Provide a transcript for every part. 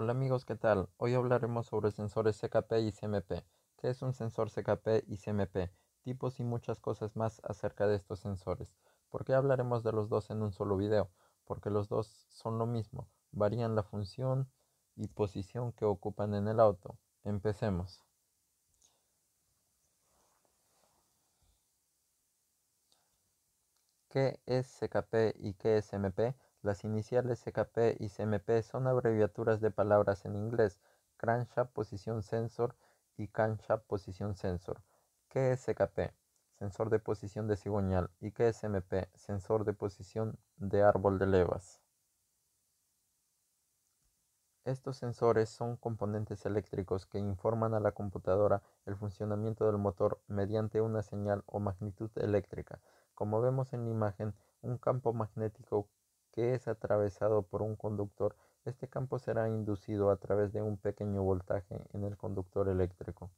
Hola amigos, ¿qué tal? Hoy hablaremos sobre sensores CKP y CMP. ¿Qué es un sensor CKP y CMP? Tipos y muchas cosas más acerca de estos sensores. ¿Por qué hablaremos de los dos en un solo video? Porque los dos son lo mismo, varían la función y posición que ocupan en el auto. Empecemos. ¿Qué es CKP y qué es MP? Las iniciales CKP y CMP son abreviaturas de palabras en inglés, crankshaft posición sensor y cancha, posición sensor. ¿Qué es CKP? Sensor de posición de cigüeñal. ¿Y qué es Sensor de posición de árbol de levas. Estos sensores son componentes eléctricos que informan a la computadora el funcionamiento del motor mediante una señal o magnitud eléctrica. Como vemos en la imagen, un campo magnético que es atravesado por un conductor, este campo será inducido a través de un pequeño voltaje en el conductor eléctrico.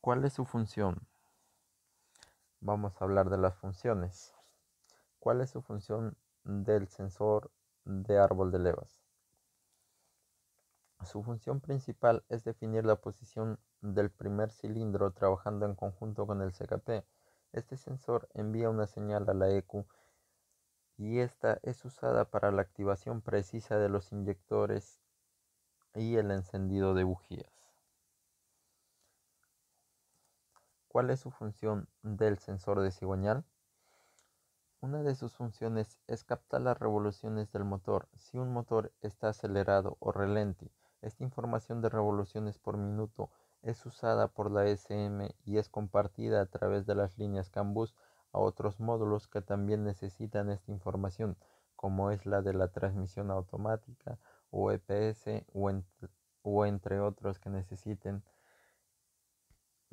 ¿Cuál es su función? Vamos a hablar de las funciones. ¿Cuál es su función del sensor de árbol de levas? Su función principal es definir la posición del primer cilindro trabajando en conjunto con el CKP. Este sensor envía una señal a la EQ y esta es usada para la activación precisa de los inyectores y el encendido de bujías. ¿Cuál es su función del sensor de cigüeñal? Una de sus funciones es captar las revoluciones del motor. Si un motor está acelerado o relente, esta información de revoluciones por minuto es usada por la SM y es compartida a través de las líneas CAN a otros módulos que también necesitan esta información, como es la de la transmisión automática o EPS o, entre otros que necesiten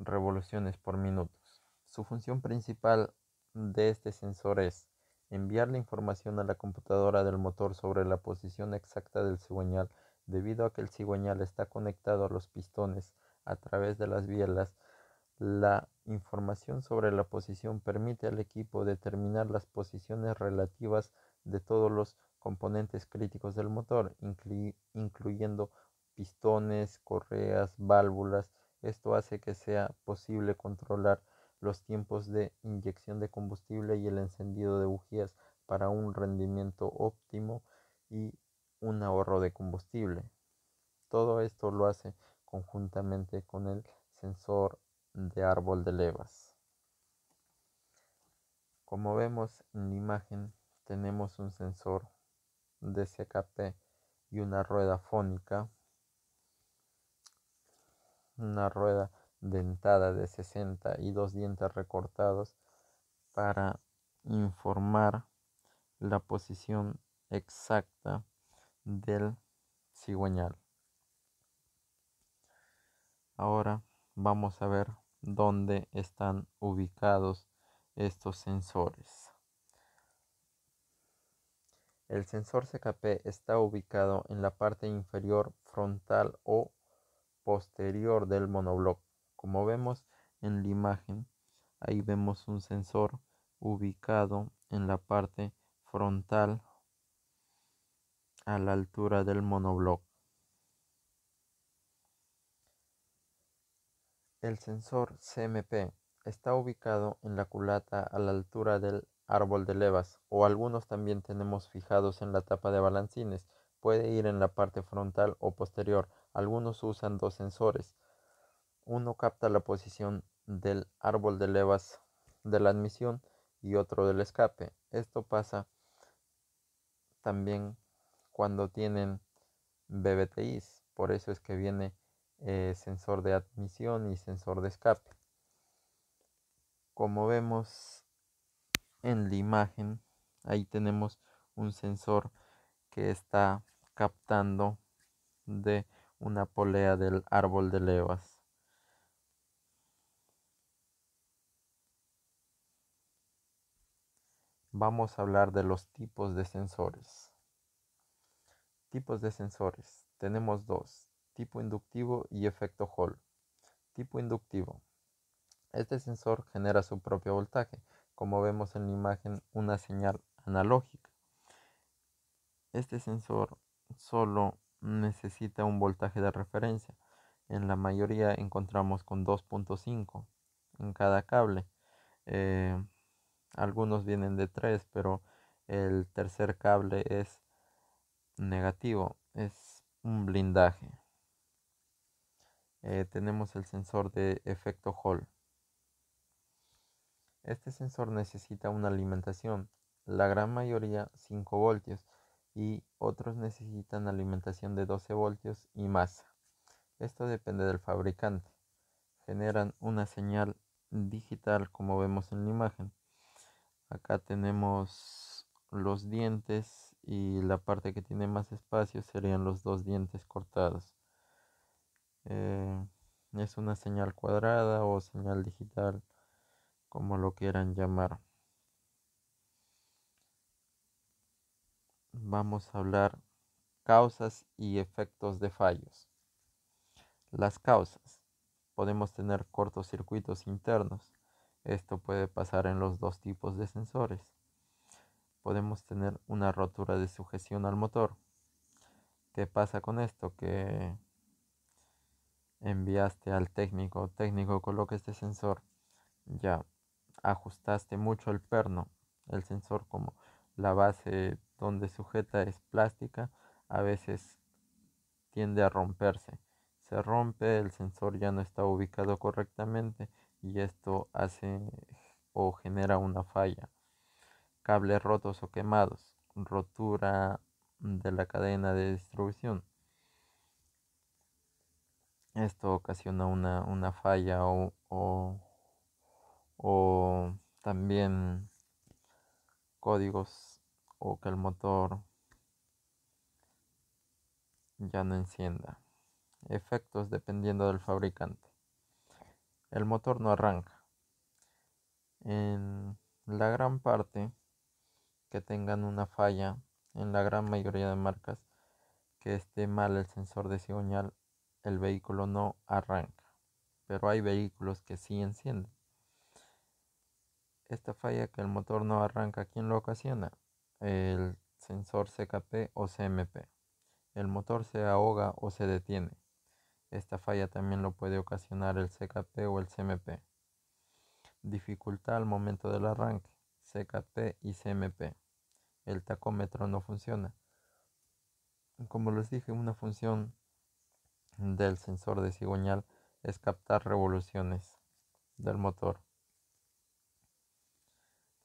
revoluciones por minutos. Su función principal de este sensor es enviar la información a la computadora del motor sobre la posición exacta del cigüeñal, debido a que el cigüeñal está conectado a los pistones a través de las bielas la información sobre la posición permite al equipo determinar las posiciones relativas de todos los componentes críticos del motor, incluyendo pistones, correas, válvulas. Esto hace que sea posible controlar los tiempos de inyección de combustible y el encendido de bujías para un rendimiento óptimo y un ahorro de combustible. Todo esto lo hace conjuntamente con el sensor de árbol de levas. Como vemos en la imagen, tenemos un sensor de CKP y una rueda fónica, una rueda dentada de 60 y dos dientes recortados para informar la posición exacta del cigüeñal. Ahora vamos a ver dónde están ubicados estos sensores. El sensor CKP está ubicado en la parte inferior frontal o posterior del monobloc. Como vemos en la imagen, ahí vemos un sensor ubicado en la parte frontal a la altura del monobloc. El sensor CMP está ubicado en la culata a la altura del árbol de levas o algunos también tenemos fijados en la tapa de balancines. Puede ir en la parte frontal o posterior. Algunos usan dos sensores. Uno capta la posición del árbol de levas de la admisión y otro del escape. Esto pasa también cuando tienen BBTIs. Por eso es que viene eh, sensor de admisión y sensor de escape. Como vemos en la imagen, ahí tenemos un sensor que está captando de una polea del árbol de levas. Vamos a hablar de los tipos de sensores. Tipos de sensores. Tenemos dos, tipo inductivo y efecto Hall. Tipo inductivo. Este sensor genera su propio voltaje, como vemos en la imagen una señal analógica. Este sensor solo necesita un voltaje de referencia. En la mayoría encontramos con 2.5 en cada cable. Eh, algunos vienen de 3, pero el tercer cable es negativo, es un blindaje. Eh, tenemos el sensor de efecto Hall. Este sensor necesita una alimentación, la gran mayoría 5 voltios y otros necesitan alimentación de 12 voltios y más. Esto depende del fabricante. Generan una señal digital como vemos en la imagen. Acá tenemos los dientes y la parte que tiene más espacio serían los dos dientes cortados. Eh, es una señal cuadrada o señal digital, como lo quieran llamar. Vamos a hablar causas y efectos de fallos. Las causas. Podemos tener cortocircuitos internos. Esto puede pasar en los dos tipos de sensores. Podemos tener una rotura de sujeción al motor. ¿Qué pasa con esto? Que enviaste al técnico, técnico coloca este sensor, ya ajustaste mucho el perno, el sensor como la base donde sujeta es plástica, a veces tiende a romperse, se rompe, el sensor ya no está ubicado correctamente y esto hace o genera una falla, cables rotos o quemados, rotura de la cadena de distribución esto ocasiona una, falla o, también códigos o que el motor ya no encienda. Efectos dependiendo del fabricante. El motor no arranca. En la gran parte que tengan una falla, en la gran mayoría de marcas, que esté mal el sensor de cigüeñal el vehículo no arranca, pero hay vehículos que sí encienden. Esta falla que el motor no arranca, ¿quién lo ocasiona? El sensor CKP o CMP. El motor se ahoga o se detiene. Esta falla también lo puede ocasionar el CKP o el CMP. Dificultad al momento del arranque, CKP y CMP. El tacómetro no funciona. Como les dije, una función del sensor de cigüeñal es captar revoluciones del motor.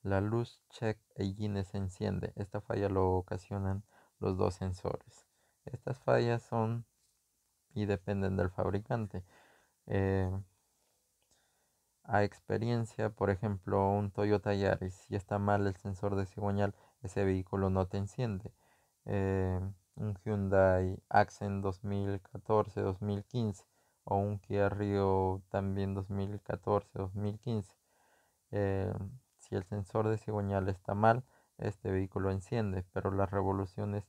La luz check engine se enciende. Esta falla lo ocasionan los dos sensores. Estas fallas son y dependen del fabricante. Eh, a experiencia, por ejemplo, un Toyota Yaris, si está mal el sensor de cigüeñal, ese vehículo no te enciende. Eh, un Hyundai Accent 2014-2015 o un Kia Rio también 2014-2015. Eh, si el sensor de cigüeñal está mal, este vehículo enciende, pero las revoluciones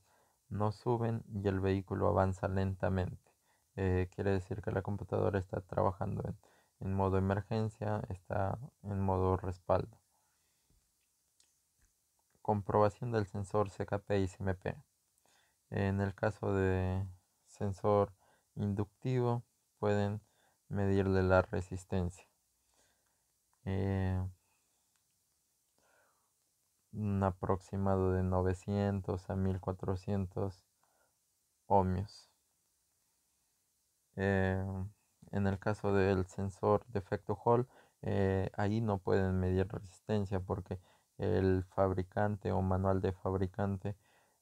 no suben y el vehículo avanza lentamente. Eh, quiere decir que la computadora está trabajando en, en modo emergencia, está en modo respaldo. Comprobación del sensor CKP y CMP. En el caso de sensor inductivo, pueden medirle la resistencia. Eh, un aproximado de 900 a 1400 ohmios. Eh, en el caso del sensor de efecto Hall, eh, ahí no pueden medir resistencia porque el fabricante o manual de fabricante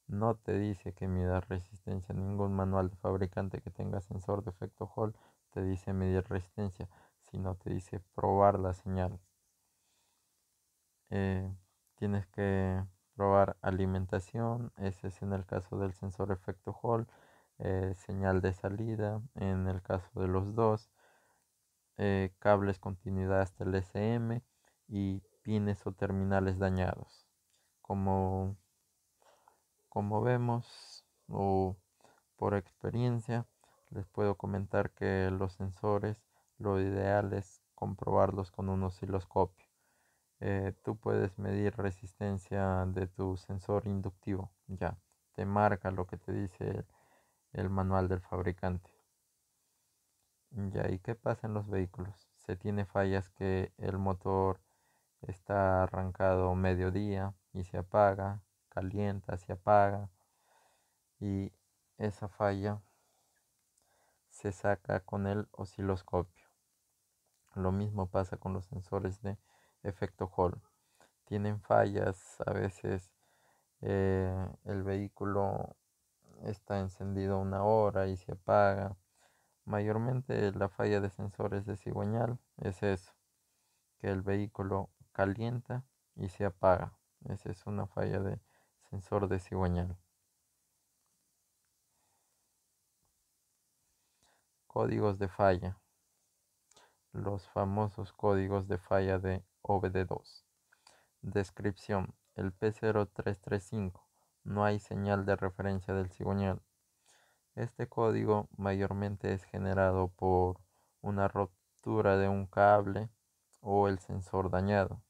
no te dice que mida resistencia. Ningún manual de fabricante que tenga sensor de efecto Hall te dice medir resistencia, sino te dice probar la señal. Eh, tienes que probar alimentación, ese es en el caso del sensor efecto Hall, eh, señal de salida, en el caso de los dos, eh, cables continuidad hasta el SM y pines o terminales dañados, como como vemos o por experiencia, les puedo comentar que los sensores, lo ideal es comprobarlos con un osciloscopio. Eh, tú puedes medir resistencia de tu sensor inductivo, ya, te marca lo que te dice el, manual del fabricante. Ya, ¿y qué pasa en los vehículos? Se tiene fallas que el motor está arrancado mediodía y se apaga, calienta, se apaga y esa falla se saca con el osciloscopio. Lo mismo pasa con los sensores de efecto Hall. Tienen fallas, a veces eh, el vehículo está encendido una hora y se apaga. Mayormente la falla de sensores de cigüeñal es eso, que el vehículo calienta y se apaga. Esa es una falla de sensor de cigüeñal. Códigos de falla. Los famosos códigos de falla de OBD2. Descripción. El P0335. No hay señal de referencia del cigüeñal. Este código mayormente es generado por una rotura de un cable o el sensor dañado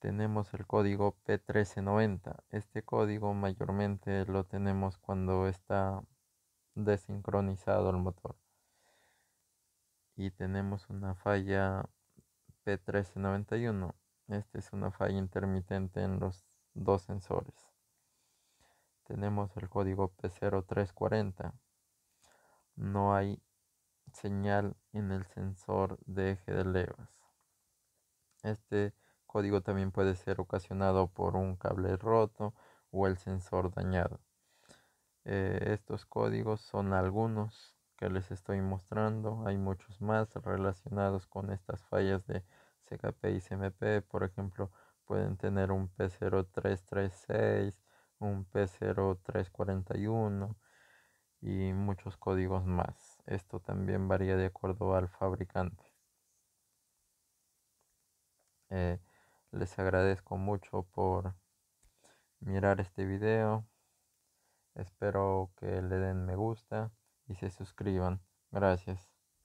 tenemos el código P1390. Este código mayormente lo tenemos cuando está desincronizado el motor. Y tenemos una falla P1391. Esta es una falla intermitente en los dos sensores. Tenemos el código P0340. No hay señal en el sensor de eje de levas. Este código también puede ser ocasionado por un cable roto o el sensor dañado. Eh, estos códigos son algunos que les estoy mostrando. Hay muchos más relacionados con estas fallas de CKP y CMP. Por ejemplo, pueden tener un P0336, un P0341 y muchos códigos más. Esto también varía de acuerdo al fabricante. Eh, les agradezco mucho por mirar este video. Espero que le den me gusta y se suscriban. Gracias.